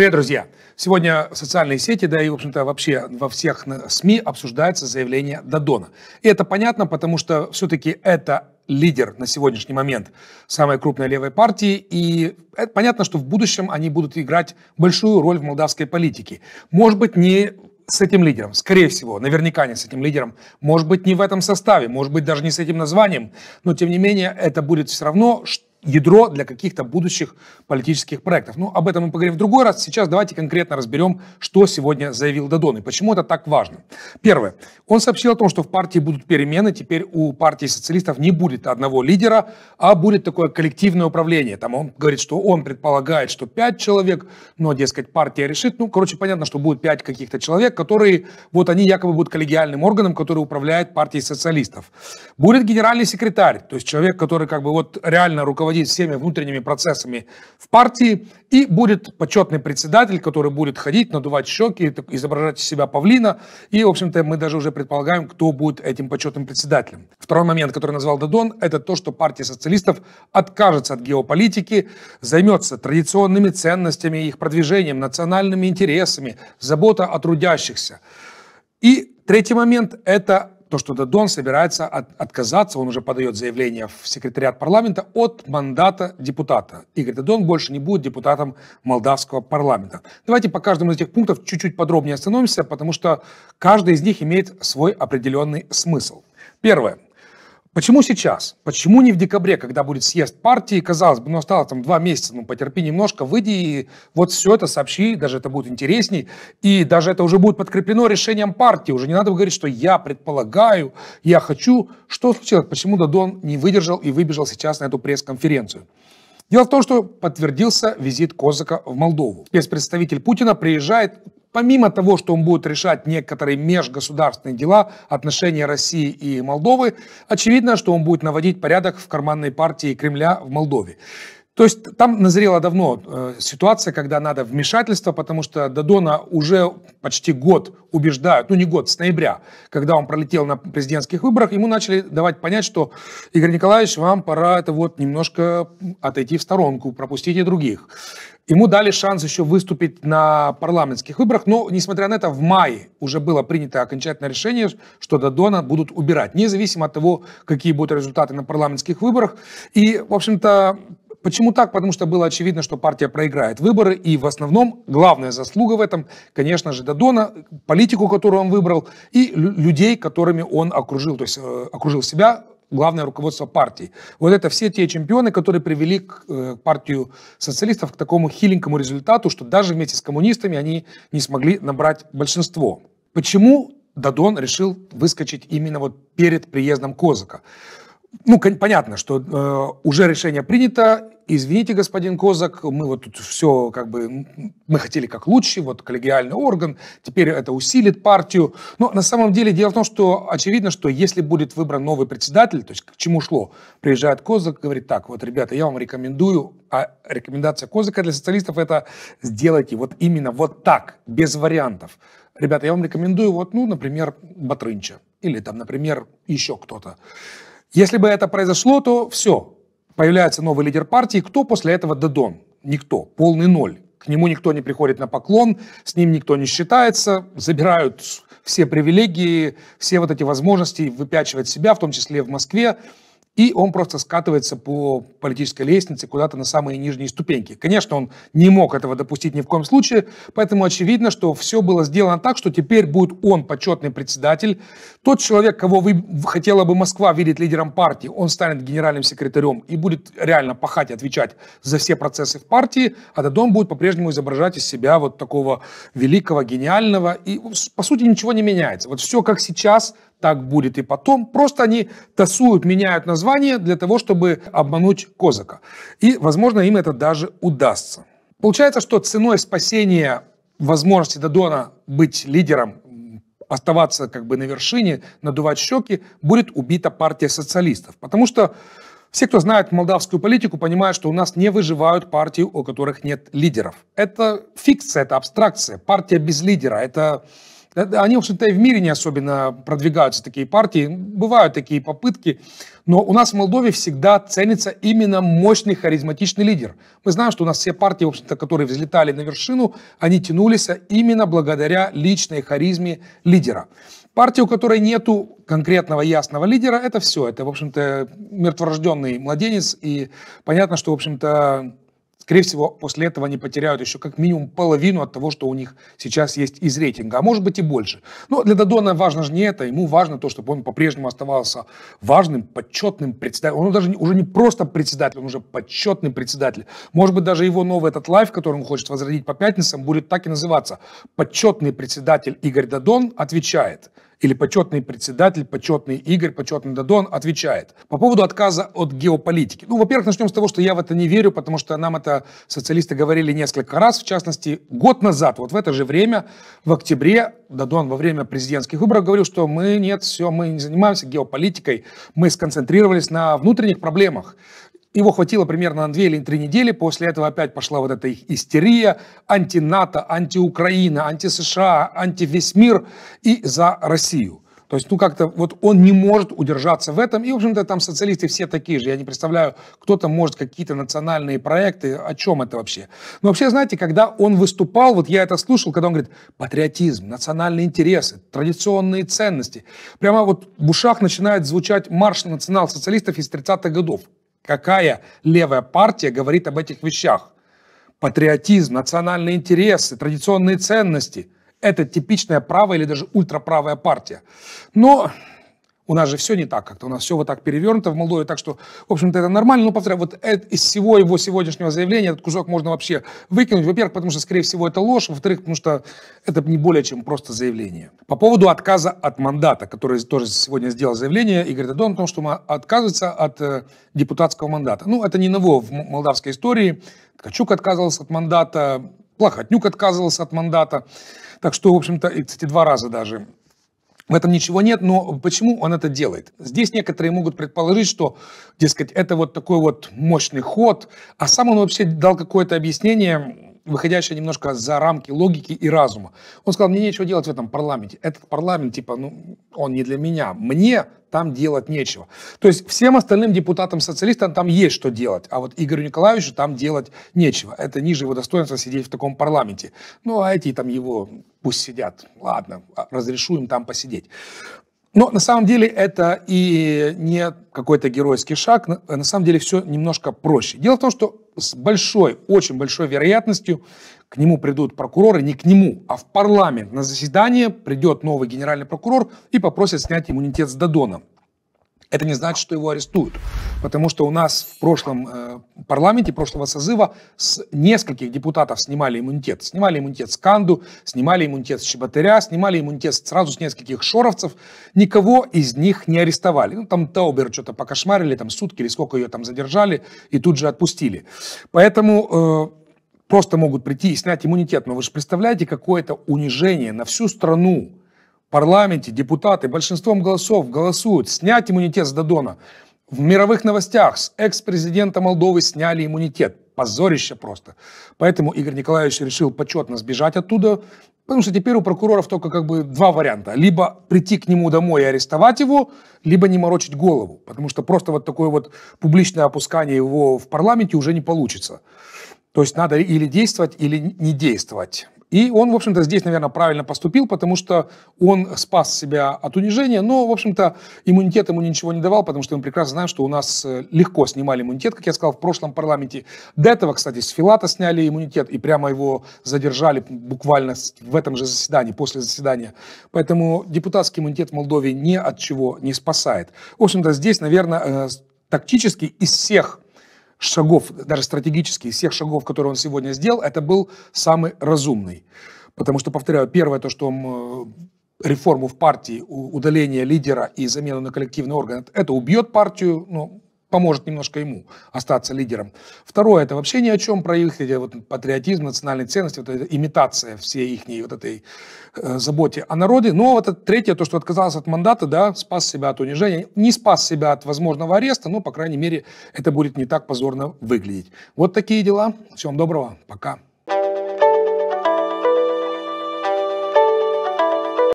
Привет, друзья! Сегодня в социальные сети, да и, в общем-то, вообще во всех СМИ обсуждается заявление Дадона. И это понятно, потому что все-таки это лидер на сегодняшний момент самой крупной левой партии, и это понятно, что в будущем они будут играть большую роль в молдавской политике. Может быть, не с этим лидером, скорее всего, наверняка не с этим лидером, может быть, не в этом составе, может быть, даже не с этим названием, но, тем не менее, это будет все равно ядро для каких-то будущих политических проектов. Ну, об этом мы поговорим в другой раз. Сейчас давайте конкретно разберем, что сегодня заявил Дадон и почему это так важно. Первое. Он сообщил о том, что в партии будут перемены. Теперь у партии социалистов не будет одного лидера, а будет такое коллективное управление. Там он говорит, что он предполагает, что пять человек, но, дескать, партия решит. Ну, короче, понятно, что будет пять каких-то человек, которые, вот они якобы будут коллегиальным органом, который управляет партией социалистов. Будет генеральный секретарь, то есть человек, который как бы вот реально руководит руководить всеми внутренними процессами в партии, и будет почетный председатель, который будет ходить, надувать щеки, изображать из себя павлина, и, в общем-то, мы даже уже предполагаем, кто будет этим почетным председателем. Второй момент, который назвал Дадон, это то, что партия социалистов откажется от геополитики, займется традиционными ценностями, их продвижением, национальными интересами, забота о трудящихся. И третий момент – это то, что Дадон собирается от, отказаться, он уже подает заявление в секретариат парламента от мандата депутата. Игорь Дадон больше не будет депутатом молдавского парламента. Давайте по каждому из этих пунктов чуть-чуть подробнее остановимся, потому что каждый из них имеет свой определенный смысл. Первое. Почему сейчас? Почему не в декабре, когда будет съезд партии? Казалось бы, ну осталось там два месяца, ну потерпи немножко, выйди и вот все это сообщи, даже это будет интересней, и даже это уже будет подкреплено решением партии, уже не надо говорить, что я предполагаю, я хочу. Что случилось? Почему Дадон не выдержал и выбежал сейчас на эту пресс-конференцию? Дело в том, что подтвердился визит Козака в Молдову. Спецпредставитель Путина приезжает помимо того, что он будет решать некоторые межгосударственные дела, отношения России и Молдовы, очевидно, что он будет наводить порядок в карманной партии Кремля в Молдове. То есть там назрела давно э, ситуация, когда надо вмешательство, потому что Дадона уже почти год убеждают, ну не год, с ноября, когда он пролетел на президентских выборах, ему начали давать понять, что Игорь Николаевич, вам пора это вот немножко отойти в сторонку, пропустите других. Ему дали шанс еще выступить на парламентских выборах, но, несмотря на это, в мае уже было принято окончательное решение, что Дадона будут убирать, независимо от того, какие будут результаты на парламентских выборах. И, в общем-то, Почему так? Потому что было очевидно, что партия проиграет выборы, и в основном главная заслуга в этом, конечно же, Дадона, политику, которую он выбрал, и людей, которыми он окружил, то есть э, окружил себя главное руководство партии. Вот это все те чемпионы, которые привели к, э, партию социалистов к такому хиленькому результату, что даже вместе с коммунистами они не смогли набрать большинство. Почему Дадон решил выскочить именно вот перед приездом Козака ну, понятно, что э, уже решение принято. Извините, господин Козак, мы вот тут все как бы, мы хотели как лучше, вот коллегиальный орган, теперь это усилит партию. Но на самом деле дело в том, что очевидно, что если будет выбран новый председатель, то есть к чему шло, приезжает Козак, говорит, так, вот, ребята, я вам рекомендую, а рекомендация Козака для социалистов это сделайте вот именно вот так, без вариантов. Ребята, я вам рекомендую вот, ну, например, Батрынча или там, например, еще кто-то. Если бы это произошло, то все. Появляется новый лидер партии. Кто после этого Дадон? Никто. Полный ноль. К нему никто не приходит на поклон, с ним никто не считается, забирают все привилегии, все вот эти возможности выпячивать себя, в том числе в Москве и он просто скатывается по политической лестнице куда-то на самые нижние ступеньки. Конечно, он не мог этого допустить ни в коем случае, поэтому очевидно, что все было сделано так, что теперь будет он почетный председатель, тот человек, кого вы, хотела бы Москва видеть лидером партии, он станет генеральным секретарем и будет реально пахать, и отвечать за все процессы в партии, а Дадон будет по-прежнему изображать из себя вот такого великого, гениального, и по сути ничего не меняется. Вот все как сейчас, так будет и потом. Просто они тасуют, меняют название для того, чтобы обмануть Козака. И, возможно, им это даже удастся. Получается, что ценой спасения возможности Дадона быть лидером оставаться как бы на вершине, надувать щеки, будет убита партия социалистов. Потому что все, кто знает молдавскую политику, понимают, что у нас не выживают партии, у которых нет лидеров. Это фикция, это абстракция. Партия без лидера – это Э, они, в общем-то, и в мире не особенно продвигаются, такие партии. Бывают такие попытки, но у нас в Молдове всегда ценится именно мощный харизматичный лидер. Мы знаем, что у нас все партии, в общем-то, которые взлетали на вершину, они тянулись именно благодаря личной харизме лидера. Партия, у которой нету конкретного ясного лидера, это все. Это, в общем-то, мертворожденный младенец. И понятно, что, в общем-то, скорее всего, после этого они потеряют еще как минимум половину от того, что у них сейчас есть из рейтинга, а может быть и больше. Но для Дадона важно же не это, ему важно то, чтобы он по-прежнему оставался важным, почетным председателем. Он даже уже не просто председатель, он уже почетный председатель. Может быть, даже его новый этот лайф, который он хочет возродить по пятницам, будет так и называться. Почетный председатель Игорь Дадон отвечает – или почетный председатель, почетный Игорь, почетный Дадон отвечает. По поводу отказа от геополитики. Ну, во-первых, начнем с того, что я в это не верю, потому что нам это социалисты говорили несколько раз, в частности, год назад, вот в это же время, в октябре, Дадон во время президентских выборов говорил, что мы нет, все, мы не занимаемся геополитикой, мы сконцентрировались на внутренних проблемах, его хватило примерно на две или три недели, после этого опять пошла вот эта их истерия, анти-НАТО, анти-Украина, анти-США, анти-весь мир и за Россию. То есть, ну, как-то вот он не может удержаться в этом. И, в общем-то, там социалисты все такие же. Я не представляю, кто то может какие-то национальные проекты, о чем это вообще. Но вообще, знаете, когда он выступал, вот я это слушал, когда он говорит, патриотизм, национальные интересы, традиционные ценности. Прямо вот в ушах начинает звучать марш национал-социалистов из 30-х годов. Какая левая партия говорит об этих вещах? Патриотизм, национальные интересы, традиционные ценности – это типичная правая или даже ультраправая партия. Но у нас же все не так как-то, у нас все вот так перевернуто в Молдове, так что, в общем-то, это нормально. Но, ну, повторяю, вот это, из всего его сегодняшнего заявления этот кусок можно вообще выкинуть. Во-первых, потому что, скорее всего, это ложь. Во-вторых, потому что это не более чем просто заявление. По поводу отказа от мандата, который тоже сегодня сделал заявление Игорь Дадон о том, что он отказывается от э, депутатского мандата. Ну, это не ново в молдавской истории. Ткачук отказывался от мандата, Плохотнюк отказывался от мандата. Так что, в общем-то, эти два раза даже в этом ничего нет, но почему он это делает? Здесь некоторые могут предположить, что, дескать, это вот такой вот мощный ход, а сам он вообще дал какое-то объяснение, выходящее немножко за рамки логики и разума. Он сказал, мне нечего делать в этом парламенте. Этот парламент, типа, ну, он не для меня. Мне там делать нечего. То есть всем остальным депутатам-социалистам там есть что делать, а вот Игорю Николаевичу там делать нечего. Это ниже его достоинства сидеть в таком парламенте. Ну, а эти там его пусть сидят. Ладно, а, разрешу им там посидеть. Но на самом деле это и не какой-то геройский шаг, на самом деле все немножко проще. Дело в том, что с большой, очень большой вероятностью к нему придут прокуроры, не к нему, а в парламент на заседание придет новый генеральный прокурор и попросит снять иммунитет с Дадона это не значит, что его арестуют. Потому что у нас в прошлом э, парламенте, прошлого созыва, с нескольких депутатов снимали иммунитет. Снимали иммунитет с Канду, снимали иммунитет с Чеботаря, снимали иммунитет сразу с нескольких шоровцев. Никого из них не арестовали. Ну, там Таубер что-то покошмарили, там сутки или сколько ее там задержали, и тут же отпустили. Поэтому... Э, просто могут прийти и снять иммунитет. Но вы же представляете, какое это унижение на всю страну парламенте депутаты большинством голосов голосуют снять иммунитет с Дадона. В мировых новостях с экс-президента Молдовы сняли иммунитет. Позорище просто. Поэтому Игорь Николаевич решил почетно сбежать оттуда, потому что теперь у прокуроров только как бы два варианта. Либо прийти к нему домой и арестовать его, либо не морочить голову, потому что просто вот такое вот публичное опускание его в парламенте уже не получится. То есть надо или действовать, или не действовать. И он, в общем-то, здесь, наверное, правильно поступил, потому что он спас себя от унижения, но, в общем-то, иммунитет ему ничего не давал, потому что мы прекрасно знаем, что у нас э, легко снимали иммунитет, как я сказал, в прошлом парламенте. До этого, кстати, с Филата сняли иммунитет и прямо его задержали буквально в этом же заседании, после заседания. Поэтому депутатский иммунитет в Молдове ни от чего не спасает. В общем-то, здесь, наверное, э, тактически из всех шагов, даже стратегических, всех шагов, которые он сегодня сделал, это был самый разумный. Потому что, повторяю, первое, то, что он э, реформу в партии, удаление лидера и замену на коллективный орган, это убьет партию, ну, поможет немножко ему остаться лидером. Второе, это вообще ни о чем про их эти, вот, патриотизм, национальные ценности, вот эта имитация всей их вот этой э, заботе о народе. Но вот это третье, то, что отказался от мандата, да, спас себя от унижения, не спас себя от возможного ареста, но, по крайней мере, это будет не так позорно выглядеть. Вот такие дела. Всем доброго, пока.